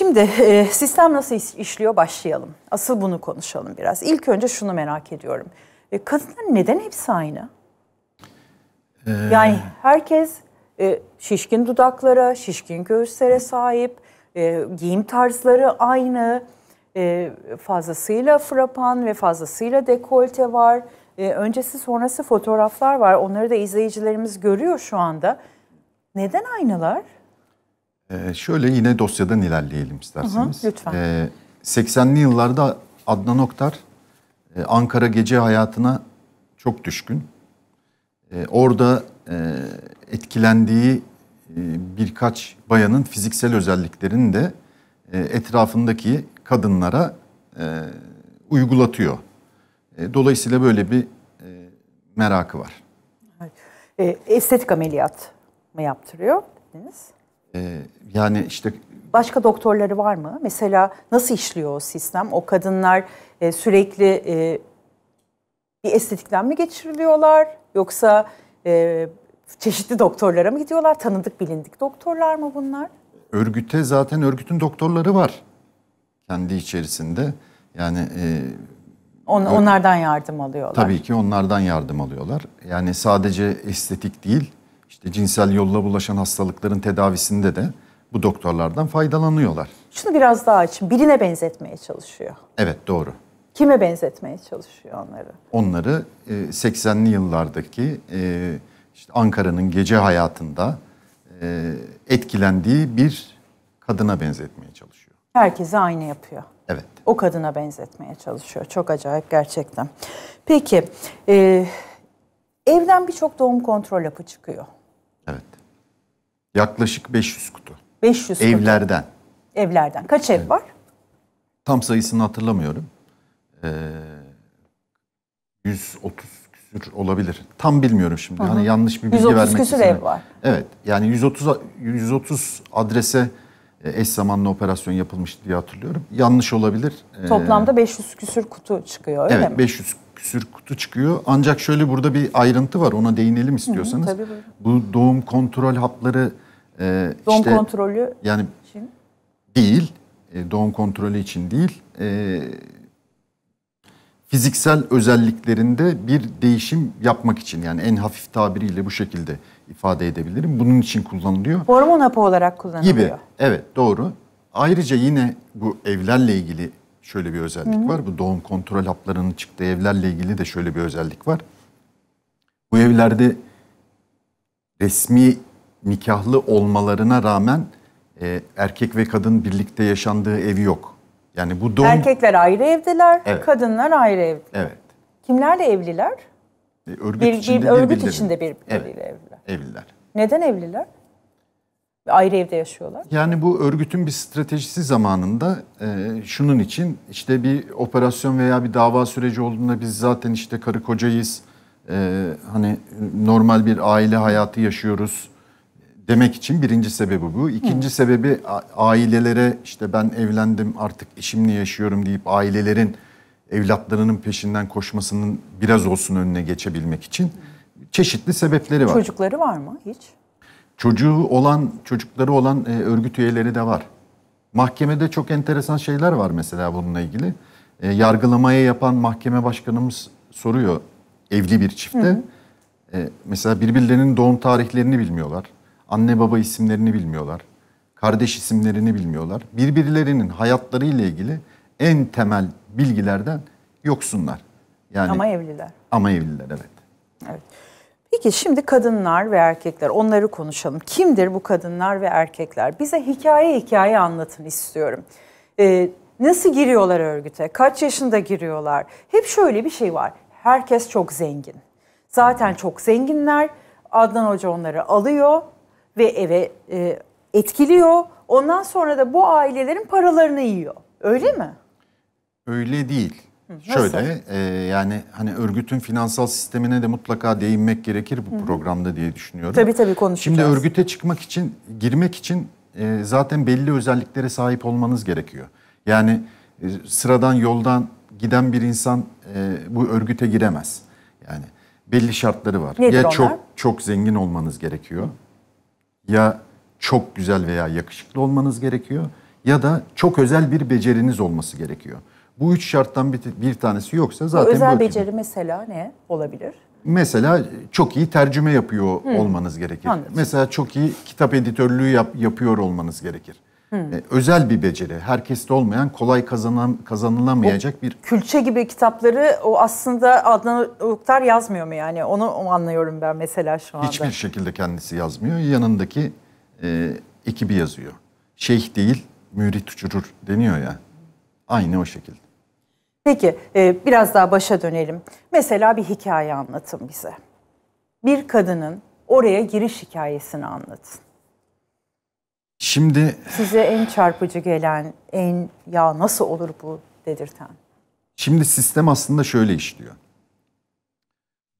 Şimdi e, sistem nasıl işliyor başlayalım. Asıl bunu konuşalım biraz. İlk önce şunu merak ediyorum. E, kadınlar neden hepsi aynı? Ee... Yani herkes e, şişkin dudaklara, şişkin göğüslere sahip, giyim tarzları aynı, e, fazlasıyla frapan ve fazlasıyla dekolte var. öncesi sonrası fotoğraflar var. Onları da izleyicilerimiz görüyor şu anda. Neden aynalar? Ee, şöyle yine dosyadan ilerleyelim isterseniz. Hı hı, lütfen. Ee, 80'li yıllarda Adnan Oktar e, Ankara gece hayatına çok düşkün. E, orada e, etkilendiği e, birkaç bayanın fiziksel özelliklerini de e, etrafındaki kadınlara e, uygulatıyor. E, dolayısıyla böyle bir e, merakı var. E, estetik ameliyat mı yaptırıyor dediniz? Ee, yani işte Başka doktorları var mı? Mesela nasıl işliyor o sistem? O kadınlar e, sürekli e, bir estetikten mi geçiriliyorlar? Yoksa e, çeşitli doktorlara mı gidiyorlar? Tanıdık bilindik doktorlar mı bunlar? Örgüte zaten örgütün doktorları var kendi içerisinde. Yani e, On, onlardan yardım alıyorlar. Tabii ki onlardan yardım alıyorlar. Yani sadece estetik değil işte cinsel yolla bulaşan hastalıkların tedavisinde de bu doktorlardan faydalanıyorlar. Şunu biraz daha açın. Birine benzetmeye çalışıyor. Evet doğru. Kime benzetmeye çalışıyor onları? Onları 80'li e, yıllardaki e, işte Ankara'nın gece hayatında e, etkilendiği bir kadına benzetmeye çalışıyor. Herkese aynı yapıyor. Evet. O kadına benzetmeye çalışıyor. Çok acayip gerçekten. Peki, e, evden birçok doğum kontrol hapı çıkıyor. Yaklaşık 500 kutu. 500 Evlerden. Kutu. Evlerden. Kaç ev evet. var? Tam sayısını hatırlamıyorum. Ee, 130 küsür olabilir. Tam bilmiyorum şimdi. Hani yanlış bir bilgi 130 vermek küsür ev var. Evet. Yani 130 130 adrese e, eş zamanlı operasyon yapılmış diye hatırlıyorum. Yanlış olabilir. Ee, Toplamda 500 küsür kutu çıkıyor öyle evet, mi? Evet 500 küsür kutu çıkıyor. Ancak şöyle burada bir ayrıntı var ona değinelim istiyorsanız. Hı hı, tabii buyurun. Bu doğum kontrol hapları e, doğum işte, kontrolü yani için değil. E, doğum kontrolü için değil. E, fiziksel özelliklerinde bir değişim yapmak için yani en hafif tabiriyle bu şekilde ifade edebilirim. Bunun için kullanılıyor. Hormon hapı olarak kullanılıyor. Gibi. Evet doğru. Ayrıca yine bu evlerle ilgili şöyle bir özellik Hı-hı. var. Bu doğum kontrol haplarının çıktığı evlerle ilgili de şöyle bir özellik var. Bu evlerde resmi nikahlı olmalarına rağmen e, erkek ve kadın birlikte yaşandığı evi yok. Yani bu doğum... Erkekler ayrı evdeler, evet. kadınlar ayrı evde. Evet. Kimlerle evliler? E, örgüt bir, içinde bir, örgüt içinde birbirleriyle evet. evliler. Evliler. Neden evliler? ayrı evde yaşıyorlar. Yani bu örgütün bir stratejisi zamanında e, şunun için işte bir operasyon veya bir dava süreci olduğunda biz zaten işte karı kocayız. E, hani normal bir aile hayatı yaşıyoruz demek için birinci sebebi bu. İkinci Hı. sebebi ailelere işte ben evlendim artık eşimle yaşıyorum deyip ailelerin evlatlarının peşinden koşmasının biraz olsun önüne geçebilmek için çeşitli sebepleri var. Çocukları var mı hiç? Çocuğu olan, çocukları olan e, örgüt üyeleri de var. Mahkemede çok enteresan şeyler var mesela bununla ilgili. E, yargılamaya yapan mahkeme başkanımız soruyor evli bir çifte. Hı hı. E, mesela birbirlerinin doğum tarihlerini bilmiyorlar. Anne baba isimlerini bilmiyorlar. Kardeş isimlerini bilmiyorlar. Birbirlerinin hayatları ile ilgili en temel bilgilerden yoksunlar. Yani ama evliler. Ama evliler evet. Evet. İki, şimdi kadınlar ve erkekler onları konuşalım. Kimdir bu kadınlar ve erkekler? Bize hikaye hikaye anlatın istiyorum. Ee, nasıl giriyorlar örgüte? Kaç yaşında giriyorlar? Hep şöyle bir şey var. Herkes çok zengin. Zaten çok zenginler. Adnan Hoca onları alıyor ve eve e, etkiliyor. Ondan sonra da bu ailelerin paralarını yiyor. Öyle mi? Öyle değil. Şöyle e, yani hani örgütün finansal sistemine de mutlaka değinmek gerekir bu Hı. programda diye düşünüyorum. Tabii tabii konuşacağız. Şimdi örgüte çıkmak için, girmek için e, zaten belli özelliklere sahip olmanız gerekiyor. Yani e, sıradan yoldan giden bir insan e, bu örgüte giremez. Yani belli şartları var. Nedir ya onlar? çok çok zengin olmanız gerekiyor. Hı. Ya çok güzel veya yakışıklı olmanız gerekiyor ya da çok özel bir beceriniz olması gerekiyor. Bu üç şarttan bir, bir tanesi yoksa zaten... Bu özel bu beceri mesela ne olabilir? Mesela çok iyi tercüme yapıyor hmm. olmanız gerekir. Anladım. Mesela çok iyi kitap editörlüğü yap, yapıyor olmanız gerekir. Hmm. Ee, özel bir beceri, herkeste olmayan, kolay kazanan, kazanılamayacak o bir... Külçe gibi kitapları o aslında Adnan Oktar yazmıyor mu yani? Onu anlıyorum ben mesela şu anda. Hiçbir şekilde kendisi yazmıyor. Yanındaki e, ekibi yazıyor. Şeyh değil, mürit uçurur deniyor ya. Aynı o şekilde. Peki e, biraz daha başa dönelim. Mesela bir hikaye anlatın bize. Bir kadının oraya giriş hikayesini anlatın. Şimdi size en çarpıcı gelen, en ya nasıl olur bu dedirten. Şimdi sistem aslında şöyle işliyor.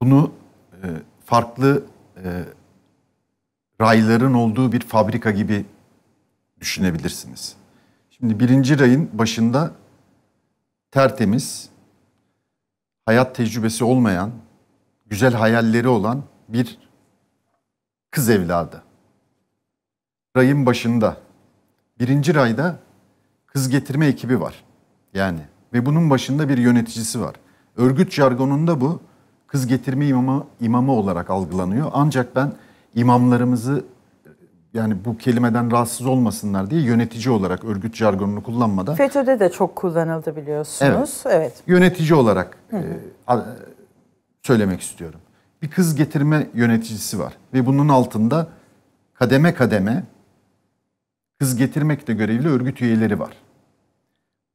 Bunu e, farklı e, rayların olduğu bir fabrika gibi düşünebilirsiniz. Şimdi birinci rayın başında tertemiz, hayat tecrübesi olmayan, güzel hayalleri olan bir kız evladı. Rayın başında. Birinci rayda kız getirme ekibi var. Yani ve bunun başında bir yöneticisi var. Örgüt jargonunda bu kız getirme imamı, imamı olarak algılanıyor. Ancak ben imamlarımızı yani bu kelimeden rahatsız olmasınlar diye yönetici olarak örgüt jargonunu kullanmadan. FETÖ'de de çok kullanıldı biliyorsunuz. Evet. evet. Yönetici olarak E, söylemek istiyorum. Bir kız getirme yöneticisi var ve bunun altında kademe kademe kız getirmekle görevli örgüt üyeleri var.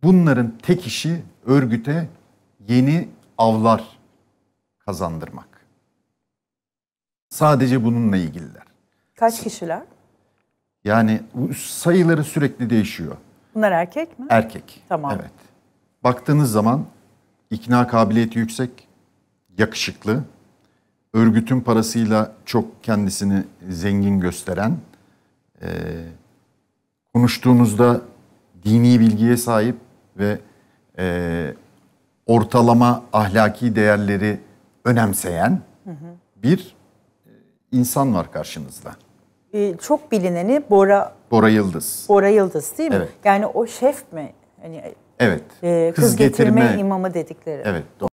Bunların tek işi örgüte yeni avlar kazandırmak. Sadece bununla ilgililer. Kaç kişiler? Yani sayıları sürekli değişiyor. Bunlar erkek mi? Erkek. Tamam. Evet. Baktığınız zaman ikna kabiliyeti yüksek, yakışıklı, örgütün parasıyla çok kendisini zengin gösteren, e, konuştuğunuzda dini bilgiye sahip ve e, ortalama ahlaki değerleri önemseyen hı hı. bir insan var karşınızda. Ee, çok bilineni Bora Bora Yıldız. Bora Yıldız değil mi? Evet. Yani o şef mi? Hani Evet. E, kız, kız getirme, getirme imamı dedikleri. Evet, doğru.